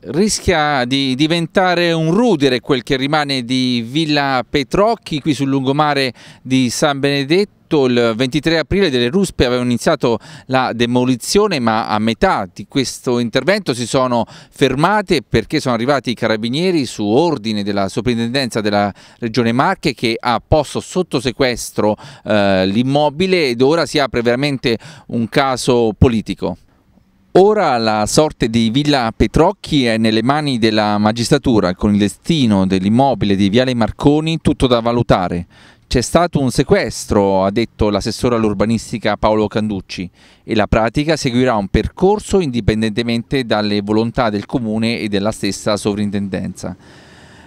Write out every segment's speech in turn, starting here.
rischia di diventare un rudere quel che rimane di Villa Petrocchi qui sul lungomare di San Benedetto il 23 aprile delle ruspe avevano iniziato la demolizione ma a metà di questo intervento si sono fermate perché sono arrivati i carabinieri su ordine della soprintendenza della regione Marche che ha posto sotto sequestro eh, l'immobile ed ora si apre veramente un caso politico. Ora la sorte di Villa Petrocchi è nelle mani della magistratura con il destino dell'immobile di Viale Marconi tutto da valutare. C'è stato un sequestro, ha detto l'assessore all'urbanistica Paolo Canducci, e la pratica seguirà un percorso indipendentemente dalle volontà del comune e della stessa sovrintendenza.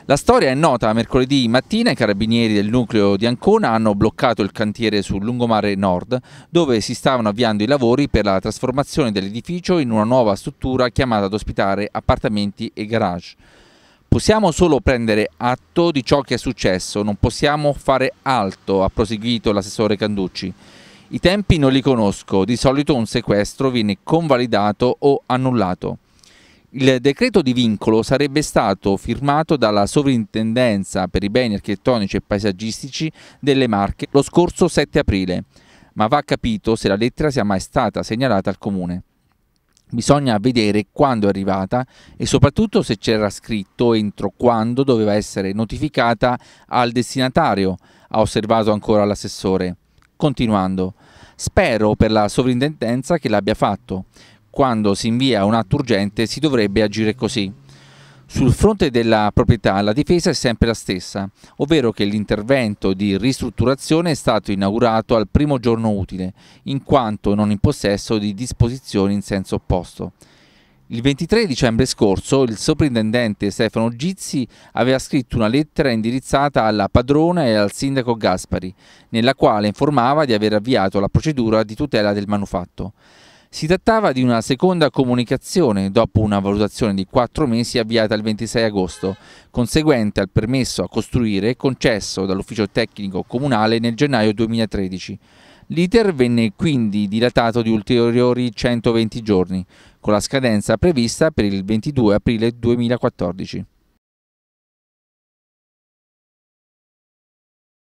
La storia è nota, mercoledì mattina i carabinieri del nucleo di Ancona hanno bloccato il cantiere sul lungomare nord dove si stavano avviando i lavori per la trasformazione dell'edificio in una nuova struttura chiamata ad ospitare appartamenti e garage. Possiamo solo prendere atto di ciò che è successo, non possiamo fare altro, ha proseguito l'assessore Canducci. I tempi non li conosco, di solito un sequestro viene convalidato o annullato. Il decreto di vincolo sarebbe stato firmato dalla Sovrintendenza per i beni architettonici e paesaggistici delle Marche lo scorso 7 aprile, ma va capito se la lettera sia mai stata segnalata al Comune. Bisogna vedere quando è arrivata e soprattutto se c'era scritto entro quando doveva essere notificata al destinatario, ha osservato ancora l'assessore. Continuando, spero per la sovrintendenza che l'abbia fatto quando si invia un atto urgente si dovrebbe agire così. Sul fronte della proprietà la difesa è sempre la stessa, ovvero che l'intervento di ristrutturazione è stato inaugurato al primo giorno utile, in quanto non in possesso di disposizioni in senso opposto. Il 23 dicembre scorso il soprintendente Stefano Gizzi aveva scritto una lettera indirizzata alla padrona e al sindaco Gaspari, nella quale informava di aver avviato la procedura di tutela del manufatto. Si trattava di una seconda comunicazione dopo una valutazione di quattro mesi avviata il 26 agosto, conseguente al permesso a costruire concesso dall'ufficio tecnico comunale nel gennaio 2013. L'iter venne quindi dilatato di ulteriori 120 giorni, con la scadenza prevista per il 22 aprile 2014.